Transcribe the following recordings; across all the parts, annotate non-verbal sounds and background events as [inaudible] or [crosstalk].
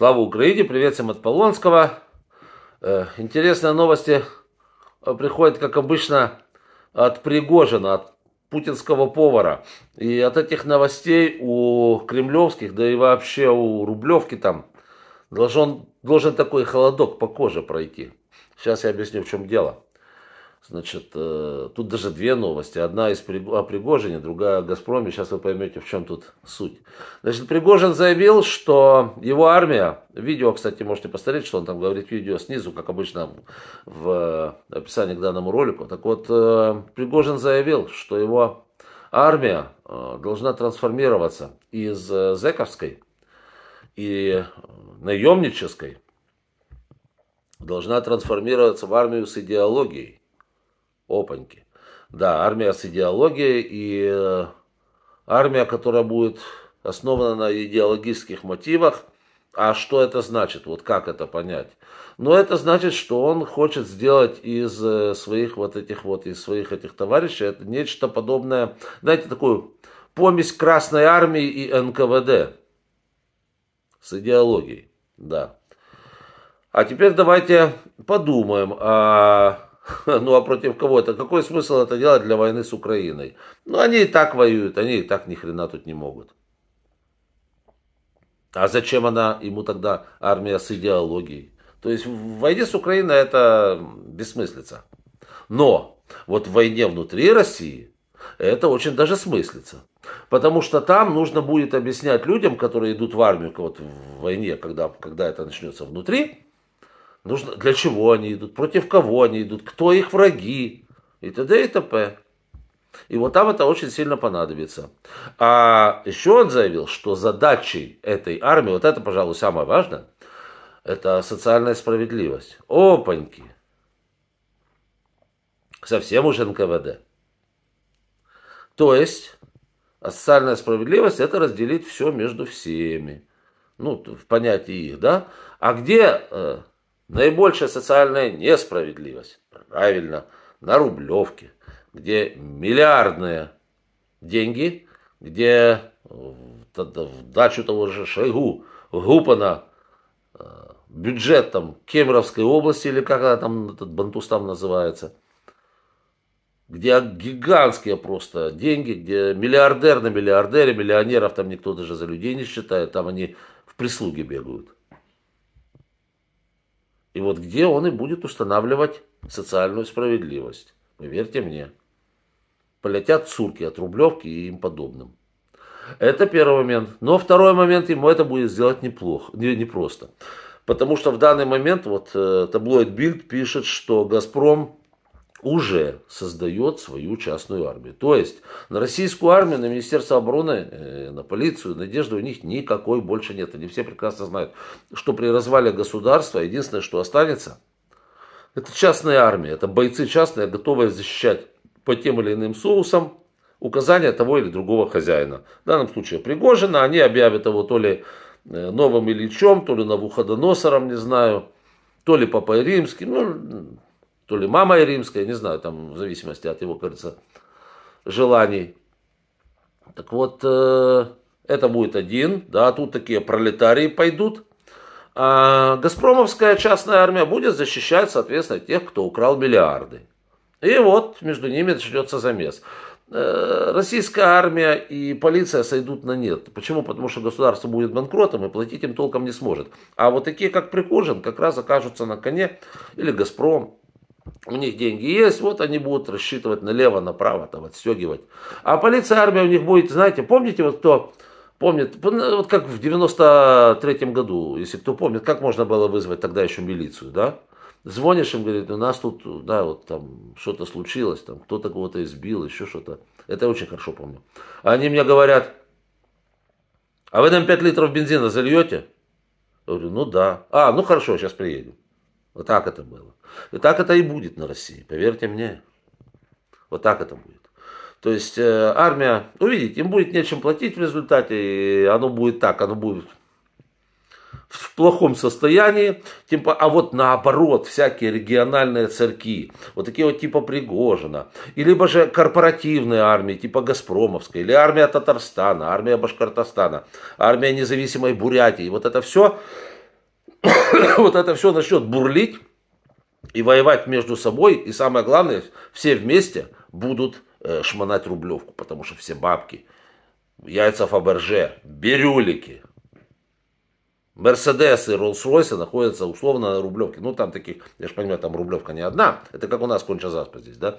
Слава Украине, привет всем от Полонского. Э, интересные новости э, приходят, как обычно, от Пригожина, от путинского повара. И от этих новостей у кремлевских, да и вообще у рублевки там, должен, должен такой холодок по коже пройти. Сейчас я объясню, в чем дело. Значит, э, тут даже две новости. Одна из о Пригожине, другая о Газпроме. Сейчас вы поймете, в чем тут суть. Значит, Пригожин заявил, что его армия, видео, кстати, можете посмотреть, что он там говорит, в видео снизу, как обычно в э, описании к данному ролику. Так вот, э, Пригожин заявил, что его армия должна трансформироваться из зековской и наемнической, должна трансформироваться в армию с идеологией Опаньки. Да, армия с идеологией и э, армия, которая будет основана на идеологических мотивах. А что это значит? Вот как это понять? Но ну, это значит, что он хочет сделать из э, своих вот этих вот, из своих этих товарищей, это нечто подобное, знаете, такую помесь Красной Армии и НКВД с идеологией, да. А теперь давайте подумаем о а [laughs] Ну а против кого это? Какой смысл это делать для войны с Украиной? Ну они и так воюют, они и так ни хрена тут не могут. А зачем она ему тогда армия с идеологией? То есть в войне с Украиной это бессмыслица. Но вот в войне внутри России это очень даже смыслится. Потому что там нужно будет объяснять людям, которые идут в армию вот в войне, когда, когда это начнется внутри, нужно, для чего они идут, против кого они идут, кто их враги и т.д. и т.п. И вот там это очень сильно понадобится. А еще он заявил, что задачей этой армии, вот это, пожалуй, самое важное, это социальная справедливость. Опаньки! Совсем уже НКВД. То есть, социальная справедливость – это разделить все между всеми. Ну, в понятии их, да? А где э, Наибольшая социальная несправедливость, правильно, на Рублевке, где миллиардные деньги, где в дачу того же Шойгу, Гупана, э, бюджетом Кемеровской области, или как она там, этот Бантустан называется, где гигантские просто деньги, где миллиардер на миллиардере, миллионеров там никто даже за людей не считает, там они в прислуге бегают. И вот где он и будет устанавливать социальную справедливость. Вы верьте мне. Полетят цурки от Рублевки и им подобным. Это первый момент. Но второй момент, ему это будет сделать неплохо, не, непросто. Потому что в данный момент вот э, таблоид Бильд пишет, что «Газпром» уже создает свою частную армию. То есть на российскую армию, на Министерство обороны, э, на полицию надежды у них никакой больше нет. Они все прекрасно знают, что при развале государства единственное, что останется, это частная армия, это бойцы частные, готовые защищать по тем или иным соусам указания того или другого хозяина. В данном случае Пригожина, они объявят его то ли э, новым Ильичом, то ли Навуходоносором, не знаю, то ли Папой Римским, ну, то ли мама и римская, не знаю, там в зависимости от его, кажется, желаний. Так вот, э, это будет один, да, тут такие пролетарии пойдут. А Газпромовская частная армия будет защищать, соответственно, тех, кто украл миллиарды. И вот между ними начнется замес. Э, российская армия и полиция сойдут на нет. Почему? Потому что государство будет банкротом и платить им толком не сможет. А вот такие, как Прикожин, как раз окажутся на коне или Газпром, у них деньги есть, вот они будут рассчитывать налево, направо, там, отстегивать. А полиция, армия у них будет, знаете, помните, вот кто помнит, вот как в 93-м году, если кто помнит, как можно было вызвать тогда еще милицию, да? Звонишь им, говорит, у нас тут, да, вот там что-то случилось, там кто-то кого-то избил, еще что-то. Это я очень хорошо помню. Они мне говорят, а вы нам 5 литров бензина зальете? Я говорю, ну да. А, ну хорошо, сейчас приедем. Вот так это было. И так это и будет на России, поверьте мне. Вот так это будет. То есть э, армия, увидите, ну, им будет нечем платить в результате, и оно будет так, оно будет в плохом состоянии, типа, а вот наоборот, всякие региональные церкви, вот такие вот типа Пригожина, и либо же корпоративные армии, типа Газпромовской, или армия Татарстана, армия Башкортостана, армия независимой Бурятии, вот это все [coughs] вот это все начнет бурлить и воевать между собой, и самое главное, все вместе будут э, шмонать рублевку, потому что все бабки, яйца Фаберже, бирюлики, Мерседесы Роллс-Ройсы находятся условно на Рублевке. Ну, там таких, я же понимаю, там Рублевка не одна. Это как у нас конча заспа здесь, да?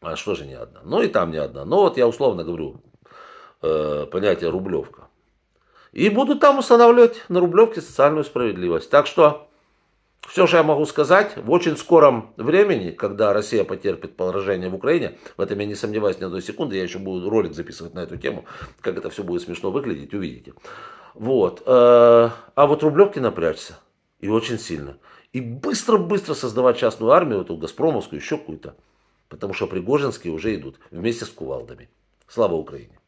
А что же не одна? Ну, и там не одна. Но вот я условно говорю э, понятие Рублевка. И буду там устанавливать на Рублевке социальную справедливость. Так что все, что я могу сказать, в очень скором времени, когда Россия потерпит поражение в Украине, в этом я не сомневаюсь ни одной секунды, я еще буду ролик записывать на эту тему, как это все будет смешно выглядеть, увидите. Вот. Э, а вот Рублевки напрячься. И очень сильно. И быстро-быстро создавать частную армию, эту Газпромовскую, еще какую-то. Потому что Пригожинские уже идут вместе с кувалдами. Слава Украине!